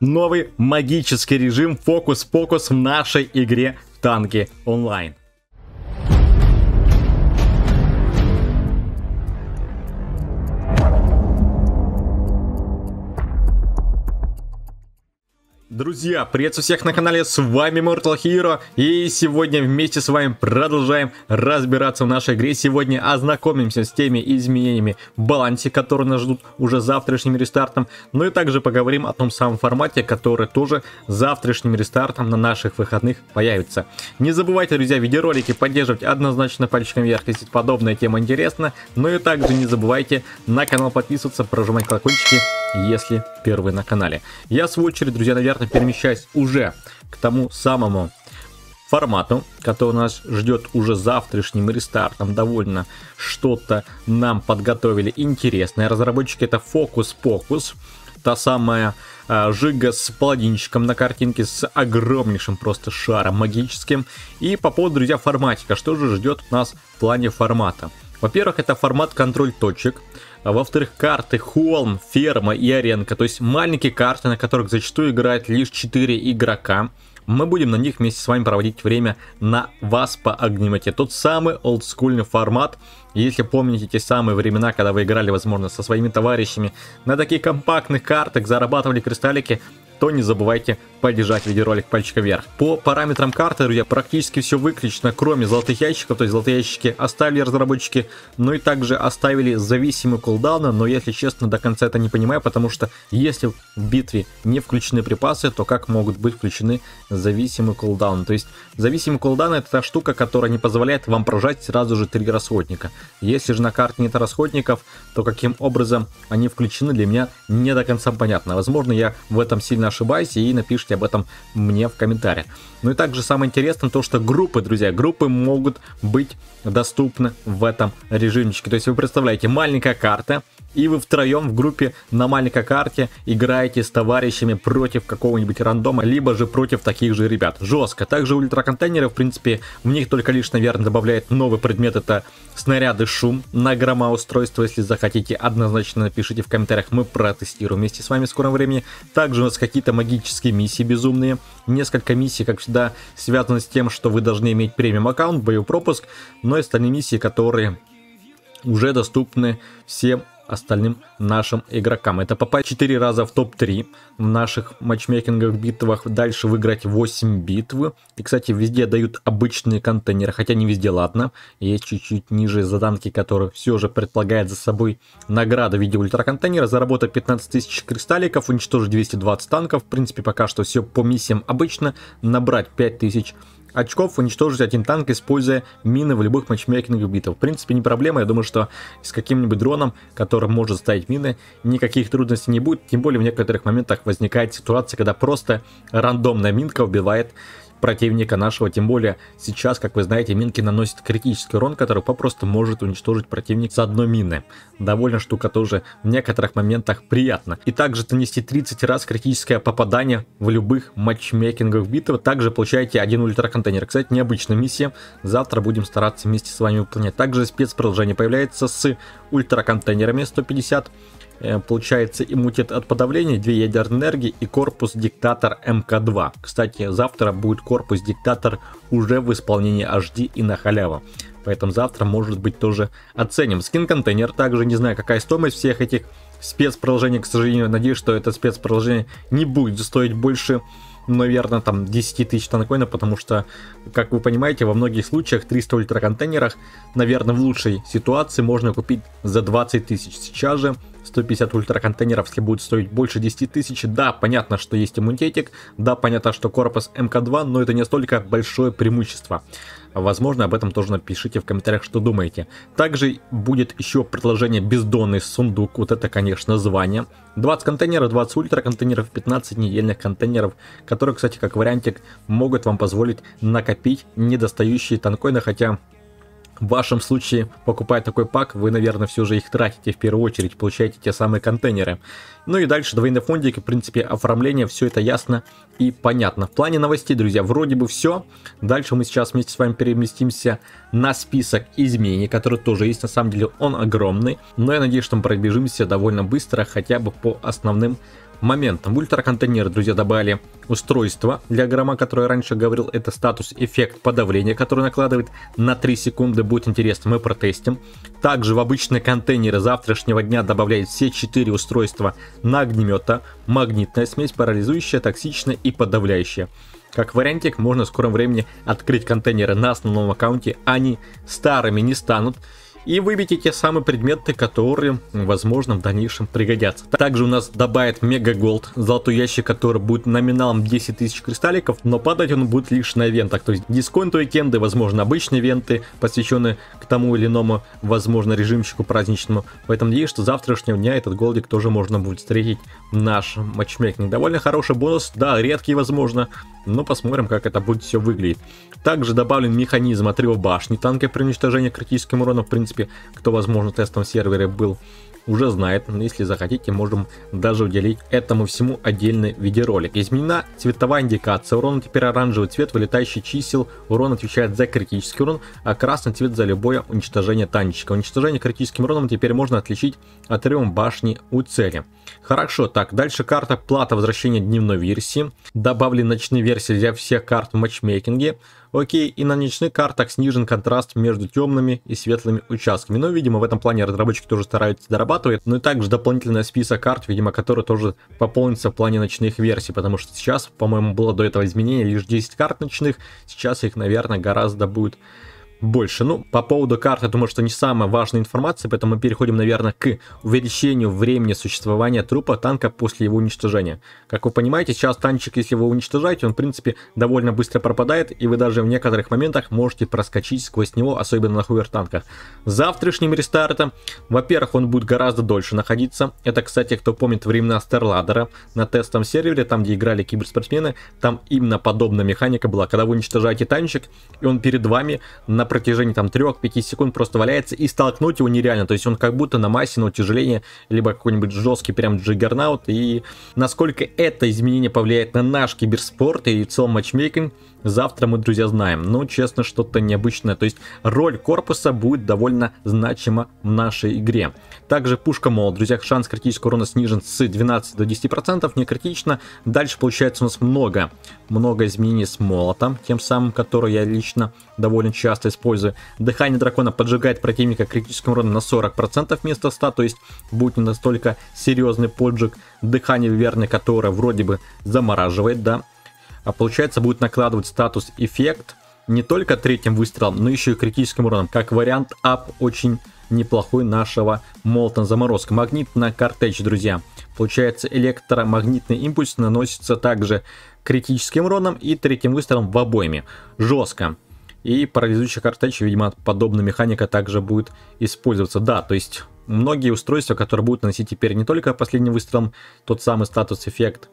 новый магический режим фокус-покус в нашей игре танки онлайн. Друзья, приветствую всех на канале, с вами Mortal Hero И сегодня вместе с вами продолжаем разбираться в нашей игре Сегодня ознакомимся с теми изменениями в балансе, которые нас ждут уже завтрашним рестартом Ну и также поговорим о том самом формате, который тоже завтрашним рестартом на наших выходных появится Не забывайте, друзья, видеоролики поддерживать однозначно пальчиком вверх, если подобная тема интересна Ну и также не забывайте на канал подписываться, прожимать колокольчики, если первый на канале Я в свою очередь, друзья, наверное перемещаясь уже к тому самому формату, который нас ждет уже завтрашним рестартом. Довольно что-то нам подготовили интересное. Разработчики это Focus Pocus. Та самая э, жига с полотенчиком на картинке, с огромнейшим просто шаром магическим. И по поводу, друзья, форматика. Что же ждет нас в плане формата? Во-первых, это формат контроль точек. А во-вторых, карты Холм, Ферма и Аренка. То есть маленькие карты, на которых зачастую играют лишь 4 игрока. Мы будем на них вместе с вами проводить время на вас по Огнемете. Тот самый олдскульный формат. Если помните те самые времена, когда вы играли, возможно, со своими товарищами на таких компактных картах, зарабатывали кристаллики, то не забывайте поддержать видеоролик пальчика вверх. По параметрам карты, я практически все выключено, кроме золотых ящиков, то есть золотые ящики оставили разработчики, но и также оставили зависимый кулдауна, но если честно, до конца это не понимаю, потому что если в битве не включены припасы, то как могут быть включены зависимый кулдаун? То есть зависимый кулдаун это та штука, которая не позволяет вам прожать сразу же три расходника. Если же на карте нет расходников, то каким образом они включены для меня не до конца понятно. Возможно, я в этом сильно сильно ошибаюсь, и напишите об этом мне в комментариях. Ну и также самое интересное то, что группы, друзья, группы могут быть доступны в этом режимчике. То есть вы представляете, маленькая карта, и вы втроем в группе на маленькой карте играете с товарищами против какого-нибудь рандома, либо же против таких же ребят. Жестко. Также ультраконтейнеры, в принципе, в них только лишь, наверное, добавляет новый предмет, это снаряды шум на устройства. Если захотите, однозначно напишите в комментариях, мы протестируем вместе с вами в скором времени. Также у нас какие-то магические миссии безумные. Несколько миссий, как всегда, связаны с тем, что вы должны иметь премиум аккаунт, боевой пропуск, но и остальные миссии, которые уже доступны всем остальным нашим игрокам. Это попасть 4 раза в топ-3 в наших матчмейкингах, битвах, дальше выиграть 8 битв. И, кстати, везде дают обычные контейнеры, хотя не везде, ладно. Есть чуть-чуть ниже заданки, которые все же предполагает за собой награда в виде ультраконтейнера. Заработать 15 тысяч кристалликов, уничтожить 220 танков. В принципе, пока что все по миссиям обычно. Набрать 5 тысяч очков уничтожить один танк, используя мины в любых матчмейкингах битв. В принципе, не проблема. Я думаю, что с каким-нибудь дроном, который может ставить мины, никаких трудностей не будет. Тем более, в некоторых моментах возникает ситуация, когда просто рандомная минка убивает противника нашего, тем более сейчас, как вы знаете, минки наносят критический урон, который попросту может уничтожить противник с одной мины. Довольно штука тоже в некоторых моментах приятно. И также нанести 30 раз критическое попадание в любых матчмейкингах битвы. Также получаете один ультраконтейнер. Кстати, необычная миссия. Завтра будем стараться вместе с вами выполнять. Также спецпродолжение появляется с ультраконтейнерами 150 Э, получается иммунитет от подавления, две ядерные энергии и корпус диктатор МК-2. Кстати, завтра будет корпус диктатор уже в исполнении HD и на халяву. Поэтому завтра, может быть, тоже оценим. Скин-контейнер также, не знаю, какая стоимость всех этих спецпроложений, к сожалению. Надеюсь, что это спецпроложение не будет стоить больше наверное, там 10 тысяч танкоина, потому что, как вы понимаете, во многих случаях 300 ультраконтейнерах, наверное, в лучшей ситуации можно купить за 20 тысяч. Сейчас же 150 ультраконтейнеров, если будет стоить больше 10 тысяч, да, понятно, что есть иммунитетик, да, понятно, что корпус МК-2, но это не столько большое преимущество. Возможно, об этом тоже напишите в комментариях, что думаете. Также будет еще предложение бездонный сундук, вот это, конечно, звание. 20 контейнеров, 20 ультра контейнеров, 15 недельных контейнеров, которые, кстати, как вариантик, могут вам позволить накопить недостающие танкоины, хотя в вашем случае, покупая такой пак, вы, наверное, все же их тратите в первую очередь, получаете те самые контейнеры. Ну и дальше двойные фондики, в принципе, оформление, все это ясно и понятно. В плане новостей, друзья, вроде бы все. Дальше мы сейчас вместе с вами переместимся на список изменений, который тоже есть, на самом деле он огромный. Но я надеюсь, что мы пробежимся довольно быстро, хотя бы по основным Момент. В ультраконтейнер, друзья, добавили устройство для грома, которое я раньше говорил, это статус эффект подавления, который накладывает на 3 секунды, будет интересно, мы протестим. Также в обычные контейнеры завтрашнего дня добавляют все 4 устройства на огнемета, магнитная смесь, парализующая, токсичная и подавляющая. Как вариантик, можно в скором времени открыть контейнеры на основном аккаунте, они старыми не станут, и выбейте те самые предметы, которые, возможно, в дальнейшем пригодятся. Также у нас добавит Мега Голд, золотой ящик, который будет номиналом 10 тысяч кристалликов, но падать он будет лишь на ивентах, то есть дисконтовые кенды, возможно, обычные ивенты, посвященные к тому или иному, возможно, режимчику праздничному. Поэтому надеюсь, что завтрашнего дня этот голдик тоже можно будет встретить наш матчмейкинг. Довольно хороший бонус, да, редкий, возможно, но посмотрим, как это будет все выглядеть. Также добавлен механизм отрыва башни танка при уничтожении критическим уроном, в принципе, принципе, кто, возможно, тестом тестовом сервере был, уже знает. Но если захотите, можем даже уделить этому всему отдельный видеоролик. Изменена цветовая индикация. Урон теперь оранжевый цвет, вылетающий чисел. Урон отвечает за критический урон, а красный цвет за любое уничтожение танчика. Уничтожение критическим уроном теперь можно отличить от рем башни у цели. Хорошо, так, дальше карта плата возвращения дневной версии. Добавили ночные версии для всех карт в матчмейкинге. Окей, и на ночных картах снижен контраст между темными и светлыми участками. Но, ну, видимо, в этом плане разработчики тоже стараются дорабатывать. Ну и также дополнительный список карт, видимо, который тоже пополнится в плане ночных версий, потому что сейчас, по-моему, было до этого изменения лишь 10 карт ночных, сейчас их, наверное, гораздо будет больше. Ну, по поводу карт, я думаю, что не самая важная информация, поэтому мы переходим, наверное, к увеличению времени существования трупа танка после его уничтожения. Как вы понимаете, сейчас танчик, если вы уничтожаете, он, в принципе, довольно быстро пропадает, и вы даже в некоторых моментах можете проскочить сквозь него, особенно на хувер-танках. Завтрашним рестартом, во-первых, он будет гораздо дольше находиться. Это, кстати, кто помнит времена Старладера на тестовом сервере, там, где играли киберспортсмены, там именно подобная механика была. Когда вы уничтожаете танчик, и он перед вами на протяжении там 3-5 секунд просто валяется, и столкнуть его нереально. То есть он как будто на массе, на утяжеление, либо какой-нибудь жесткий прям джиггернаут. И насколько это изменение повлияет на наш киберспорт и в целом матчмейкинг, завтра мы, друзья, знаем. Но, честно, что-то необычное. То есть роль корпуса будет довольно значима в нашей игре. Также пушка мол, друзья, шанс критического урона снижен с 12 до 10%, не критично. Дальше получается у нас много, много изменений с молотом, тем самым, который я лично довольно часто использую пользы. Дыхание дракона поджигает противника критическим уроном на 40% вместо 100, то есть будет не настолько серьезный поджиг. Дыхание верны, которое вроде бы замораживает, да. А получается будет накладывать статус эффект не только третьим выстрелом, но еще и критическим уроном. Как вариант, ап очень неплохой нашего молтон заморозка. Магнит на картечь, друзья. Получается, электромагнитный импульс наносится также критическим уроном и третьим выстрелом в обойме. Жестко. И парализующая картечь, видимо, подобная механика также будет использоваться. Да, то есть многие устройства, которые будут наносить теперь не только последним выстрелом тот самый статус-эффект,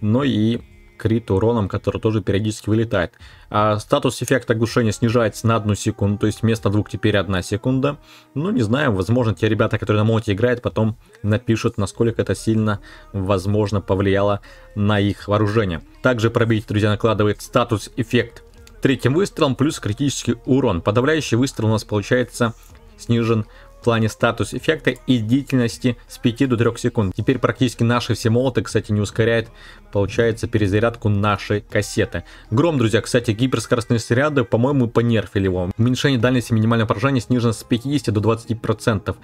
но и крит уроном, который тоже периодически вылетает. А статус эффекта оглушения снижается на одну секунду, то есть вместо двух теперь одна секунда. Ну, не знаю, возможно, те ребята, которые на моте играют, потом напишут, насколько это сильно, возможно, повлияло на их вооружение. Также пробить, друзья, накладывает статус эффект третьим выстрелом плюс критический урон. Подавляющий выстрел у нас получается снижен в плане статус эффекта и длительности с 5 до 3 секунд. Теперь практически наши все молоты, кстати, не ускоряют, получается, перезарядку нашей кассеты. Гром, друзья, кстати, гиперскоростные снаряды, по-моему, понерфили его. Уменьшение дальности минимального поражения снижено с 50 до 20%.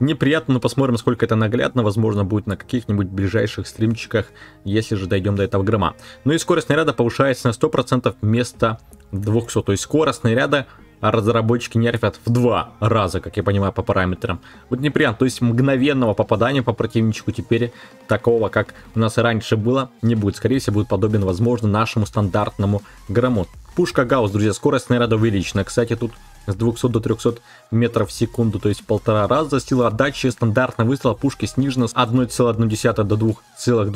Неприятно, но посмотрим, сколько это наглядно, возможно, будет на каких-нибудь ближайших стримчиках, если же дойдем до этого грома. Ну и скорость снаряда повышается на 100% вместо 200, то есть скорость снаряда а разработчики нерфят в два раза, как я понимаю, по параметрам. Вот неприятно, то есть мгновенного попадания по противничку теперь такого, как у нас и раньше было, не будет. Скорее всего, будет подобен, возможно, нашему стандартному громот. Пушка Гаусс, друзья, скорость, снаряда увеличена. Кстати, тут с 200 до 300 метров в секунду, то есть в полтора раза. Сила отдачи стандартно выстрела пушки снижена с 1,1 до 2,2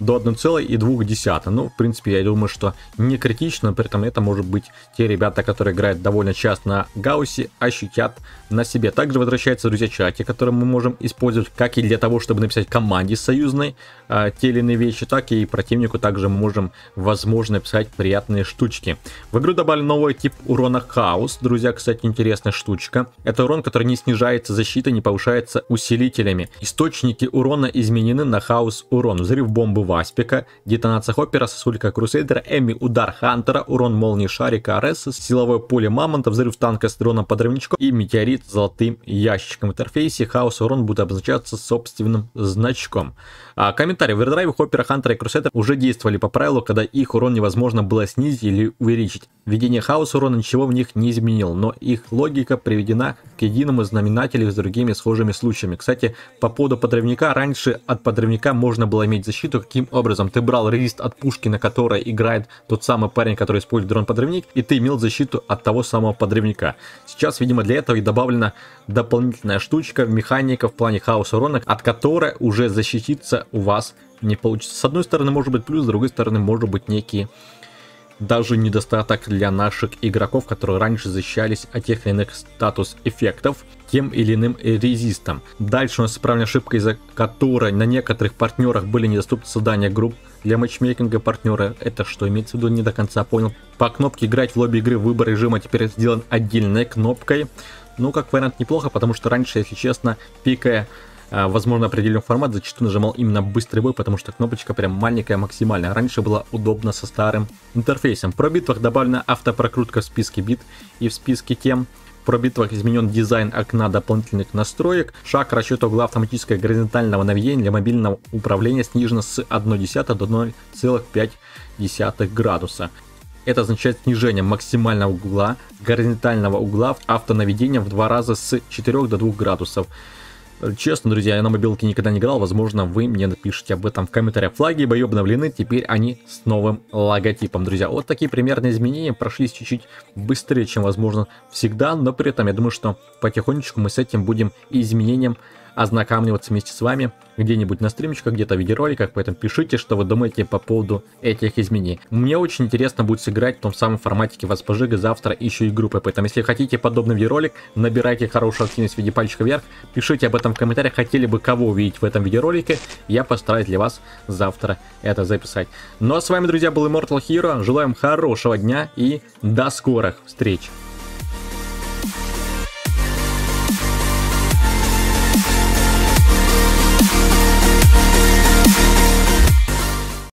до 1,2. Ну, в принципе, я думаю, что не критично, при этом это может быть те ребята, которые играют довольно часто на Гауссе, ощутят на себе. Также возвращаются, друзья, чатики, которые мы можем использовать как и для того, чтобы написать команде союзной э, те или иные вещи, так и противнику также мы можем, возможно, писать приятные штучки. В игру добавили новый тип урона хаос, друзья, кстати, интересная штучка. Это урон, который не снижается защитой, не повышается усилителями. Источники урона изменены на хаос урон. Взрыв бомбы Васпика, детонация Хоппера, сосулька Крусейдера, Эми, удар Хантера, урон молнии Шарика Ареса, силовое поле Мамонта, взрыв танка с дроном подрывничком и метеорит с золотым ящиком В интерфейсе хаос урон будет обозначаться собственным значком. А, комментарий. В Вердрайве Хоппера, Хантера и Крусейдера уже действовали по правилу, когда их урон невозможно было снизить или увеличить. Введение хаос урона ничего в них не изменилось применил, но их логика приведена к единому знаменателю с другими схожими случаями. Кстати, по поводу подрывника, раньше от подрывника можно было иметь защиту. Каким образом? Ты брал релист от пушки, на которой играет тот самый парень, который использует дрон-подрывник, и ты имел защиту от того самого подрывника. Сейчас, видимо, для этого и добавлена дополнительная штучка, в механика в плане хаоса урона, от которой уже защититься у вас не получится. С одной стороны может быть плюс, с другой стороны может быть некие даже недостаток для наших игроков, которые раньше защищались от тех или иных статус-эффектов тем или иным резистом. Дальше у нас исправленная ошибка, из-за которой на некоторых партнерах были недоступны создания групп для матчмейкинга партнера. Это что имеется в виду, не до конца понял. По кнопке играть в лобби игры выбор режима теперь сделан отдельной кнопкой. Ну, как вариант, неплохо, потому что раньше, если честно, пикая а, возможно, определенный формат, зачастую нажимал именно быстрый бой, потому что кнопочка прям маленькая максимально. Раньше было удобно со старым интерфейсом. Про битвах добавлена автопрокрутка в списке бит и в списке тем. про битвах изменен дизайн окна дополнительных настроек. Шаг расчета угла автоматического горизонтального наведения для мобильного управления снижен с 1,1 до 0,5 градуса. Это означает снижение максимального угла, горизонтального угла автонаведения в два раза с 4 до 2 градусов. Честно, друзья, я на мобилке никогда не играл, возможно, вы мне напишите об этом в комментариях. Флаги бои обновлены, теперь они с новым логотипом, друзья. Вот такие примерные изменения прошлись чуть-чуть быстрее, чем возможно всегда, но при этом я думаю, что потихонечку мы с этим будем изменением ознакомливаться вместе с вами где-нибудь на стримчиках, где-то в видеороликах, поэтому пишите, что вы думаете по поводу этих изменений. Мне очень интересно будет сыграть в том самом форматике вас пожига завтра еще и группы, поэтому если хотите подобный видеоролик, набирайте хорошую активность в виде пальчика вверх, пишите об этом в комментариях, хотели бы кого увидеть в этом видеоролике, я постараюсь для вас завтра это записать. Ну а с вами, друзья, был Immortal Hero, желаем хорошего дня и до скорых встреч!